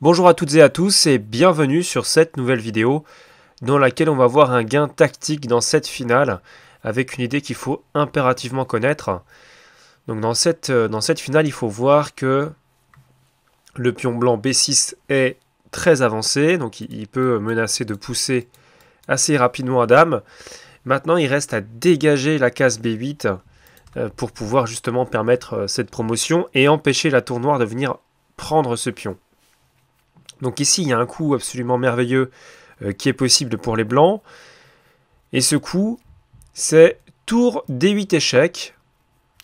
Bonjour à toutes et à tous et bienvenue sur cette nouvelle vidéo dans laquelle on va voir un gain tactique dans cette finale avec une idée qu'il faut impérativement connaître. Donc dans cette, euh, dans cette finale, il faut voir que le pion blanc B6 est très avancé, donc il peut menacer de pousser assez rapidement à dame. Maintenant, il reste à dégager la case B8 euh, pour pouvoir justement permettre euh, cette promotion et empêcher la tournoire de venir prendre ce pion. Donc ici, il y a un coup absolument merveilleux euh, qui est possible pour les blancs. Et ce coup, c'est tour d8 échec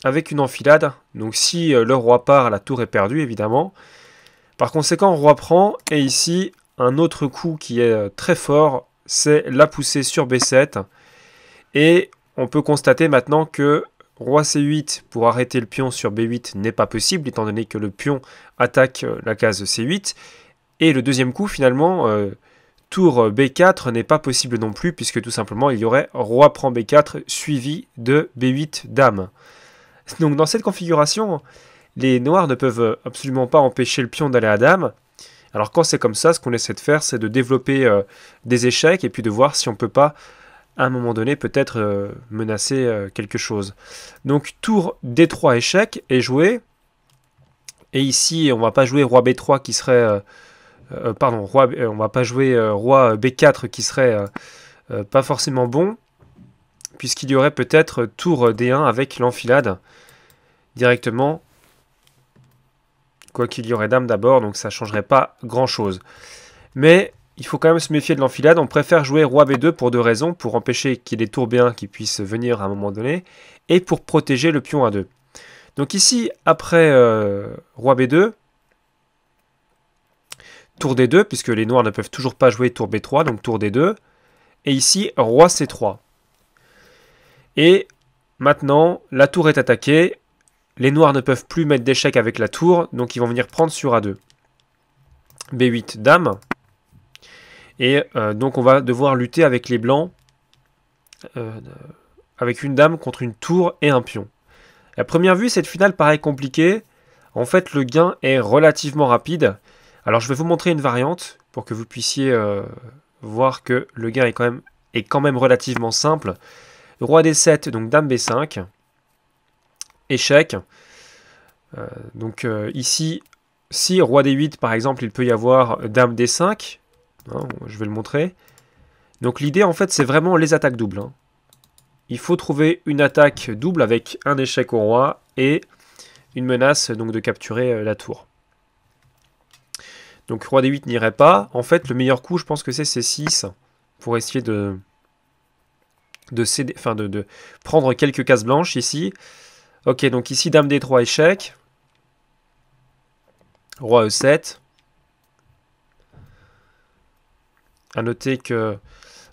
avec une enfilade. Donc si euh, le roi part, la tour est perdue, évidemment. Par conséquent, roi prend. Et ici, un autre coup qui est euh, très fort, c'est la poussée sur b7. Et on peut constater maintenant que roi c8 pour arrêter le pion sur b8 n'est pas possible, étant donné que le pion attaque la case c8. Et le deuxième coup, finalement, euh, tour B4 n'est pas possible non plus, puisque tout simplement, il y aurait roi prend B4 suivi de B8 dame. Donc dans cette configuration, les noirs ne peuvent absolument pas empêcher le pion d'aller à dame. Alors quand c'est comme ça, ce qu'on essaie de faire, c'est de développer euh, des échecs et puis de voir si on peut pas, à un moment donné, peut-être euh, menacer quelque chose. Donc tour D3 échec est joué. Et ici, on va pas jouer roi B3 qui serait euh, euh, pardon, roi, euh, on va pas jouer roi B4 qui serait pas forcément bon, puisqu'il y aurait peut-être tour D1 avec l'enfilade directement. Quoi qu'il y aurait dame d'abord, donc ça changerait pas grand-chose. Mais il faut quand même se méfier de l'enfilade. On préfère jouer roi b2 pour deux raisons, pour empêcher qu'il ait tour b1 qui puisse venir à un moment donné, et pour protéger le pion a2. Donc ici, après roi b2, tour D2, puisque les noirs ne peuvent toujours pas jouer tour B3, donc tour D2. Et ici, roi C3. Et maintenant, la tour est attaquée. Les noirs ne peuvent plus mettre d'échec avec la tour, donc ils vont venir prendre sur A2. B8, dame. Et euh, donc on va devoir lutter avec les blancs, euh, avec une dame contre une tour et un pion. À première vue, cette finale paraît compliquée. En fait, le gain est relativement rapide. Alors je vais vous montrer une variante pour que vous puissiez euh, voir que le gain est quand même, est quand même relativement simple. Roi D7, donc Dame B5. Échec. Euh, donc euh, ici, si Roi D8 par exemple, il peut y avoir Dame D5. Hein, je vais le montrer. Donc l'idée en fait, c'est vraiment les attaques doubles. Hein. Il faut trouver une attaque double avec un échec au roi et une menace donc de capturer la tour. Donc roi d8 n'irait pas. En fait, le meilleur coup, je pense que c'est c6 pour essayer de de, de, prendre quelques cases blanches ici. Ok, donc ici, dame d3, échec. Roi e7. À noter que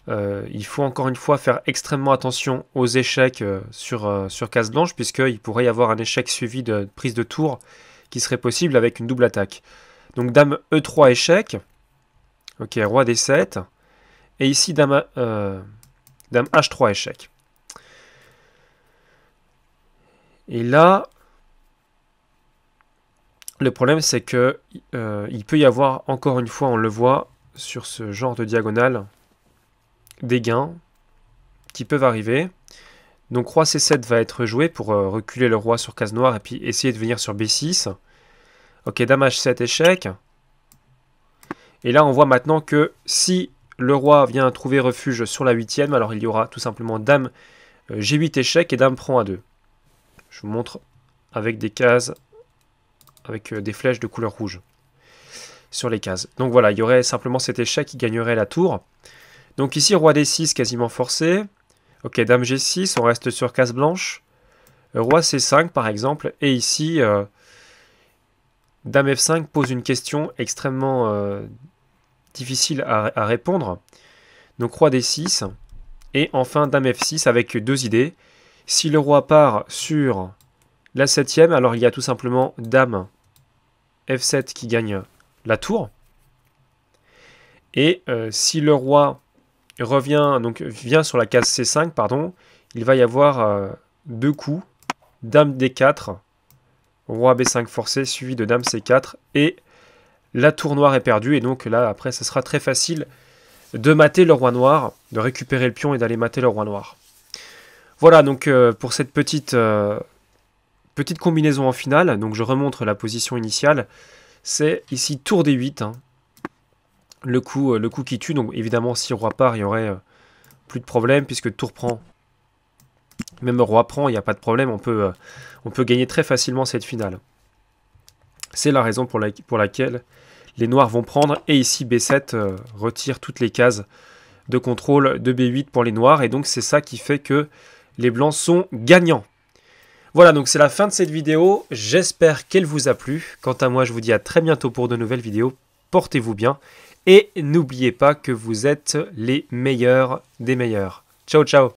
euh, il faut encore une fois faire extrêmement attention aux échecs euh, sur, euh, cases blanches blanche, puisqu'il pourrait y avoir un échec suivi de prise de tour qui serait possible avec une double attaque. Donc dame E3 échec. Ok, roi D7. Et ici, dame, euh, dame H3 échec. Et là, le problème c'est que euh, il peut y avoir, encore une fois, on le voit, sur ce genre de diagonale, des gains qui peuvent arriver. Donc roi C7 va être joué pour euh, reculer le roi sur case noire et puis essayer de venir sur B6. Ok, dame h7, échec. Et là, on voit maintenant que si le roi vient trouver refuge sur la huitième, alors il y aura tout simplement dame euh, g8 échec et dame prend a2. Je vous montre avec des cases, avec euh, des flèches de couleur rouge sur les cases. Donc voilà, il y aurait simplement cet échec qui gagnerait la tour. Donc ici, roi d6 quasiment forcé. Ok, dame g6, on reste sur case blanche. Euh, roi c5 par exemple. Et ici, Dame F5 pose une question extrêmement euh, difficile à, répondre. Donc Roi D6. Et enfin Dame F6 avec deux idées. Si le roi part sur la septième, alors il y a tout simplement Dame F7 qui gagne la tour. Et euh, si le roi revient, donc vient sur la case C5, pardon, il va y avoir euh, deux coups, Dame D4 Roi B5 forcé, suivi de Dame C4, et la tour noire est perdue, et donc là, après, ce sera très facile de mater le roi noir, de récupérer le pion et d'aller mater le roi noir. Voilà, donc euh, pour cette petite, euh, petite combinaison en finale, donc je remontre la position initiale, c'est ici tour D8, hein. le, coup, euh, le coup qui tue, donc évidemment si roi part, il y aurait plus de problème, puisque tour prend, même roi prend, il n'y a pas de problème, on peut, euh, on peut gagner très facilement cette finale. C'est la raison pour, pour, laquelle les noirs vont prendre, et ici B7 euh, retire toutes les cases de contrôle de B8 pour les noirs, et donc c'est ça qui fait que les blancs sont gagnants. Voilà, donc c'est la fin de cette vidéo, j'espère qu'elle vous a plu. Quant à moi, je vous dis à très bientôt pour de nouvelles vidéos, portez-vous bien, et n'oubliez pas que vous êtes les meilleurs des meilleurs. Ciao, ciao